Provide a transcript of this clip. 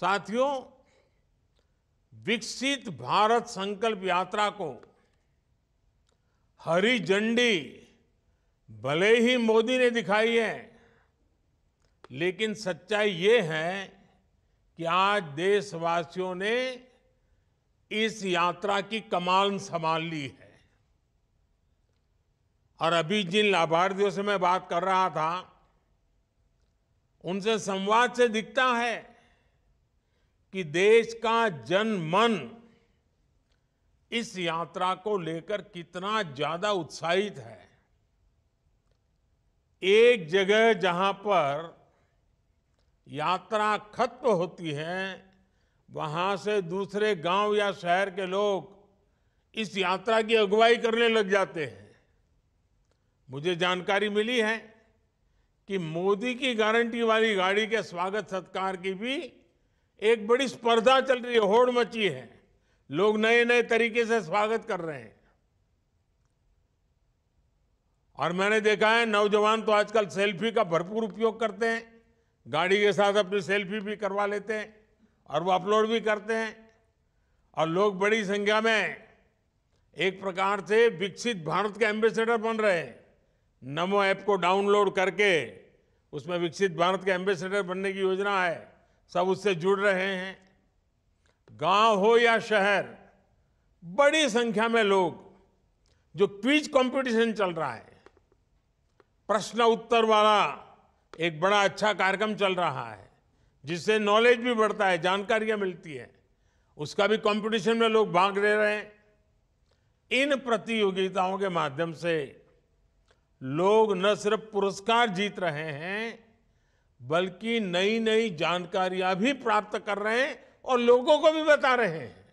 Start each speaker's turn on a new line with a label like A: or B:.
A: साथियों विकसित भारत संकल्प यात्रा को हरी झंडी भले ही मोदी ने दिखाई है लेकिन सच्चाई ये है कि आज देशवासियों ने इस यात्रा की कमाल संभाल ली है और अभी जिन लाभार्थियों से मैं बात कर रहा था उनसे संवाद से दिखता है कि देश का जन मन इस यात्रा को लेकर कितना ज्यादा उत्साहित है एक जगह जहां पर यात्रा खत्म होती है वहां से दूसरे गांव या शहर के लोग इस यात्रा की अगुवाई करने लग जाते हैं मुझे जानकारी मिली है कि मोदी की गारंटी वाली गाड़ी के स्वागत सत्कार की भी एक बड़ी स्पर्धा चल रही है होड़ मची है लोग नए नए तरीके से स्वागत कर रहे हैं और मैंने देखा है नौजवान तो आजकल सेल्फी का भरपूर उपयोग करते हैं गाड़ी के साथ अपनी सेल्फी भी करवा लेते हैं और वो अपलोड भी करते हैं और लोग बड़ी संख्या में एक प्रकार से विकसित भारत के एम्बेसडर बन रहे हैं नमो ऐप को डाउनलोड करके उसमें विकसित भारत के एम्बेसडर बनने की योजना है सब उससे जुड़ रहे हैं गांव हो या शहर बड़ी संख्या में लोग जो क्विज कंपटीशन चल रहा है प्रश्न उत्तर वाला एक बड़ा अच्छा कार्यक्रम चल रहा है जिससे नॉलेज भी बढ़ता है जानकारियां मिलती है उसका भी कंपटीशन में लोग भाग ले रहे हैं इन प्रतियोगिताओं के माध्यम से लोग न सिर्फ पुरस्कार जीत रहे हैं बल्कि नई नई जानकारियां भी प्राप्त कर रहे हैं और लोगों को भी बता रहे हैं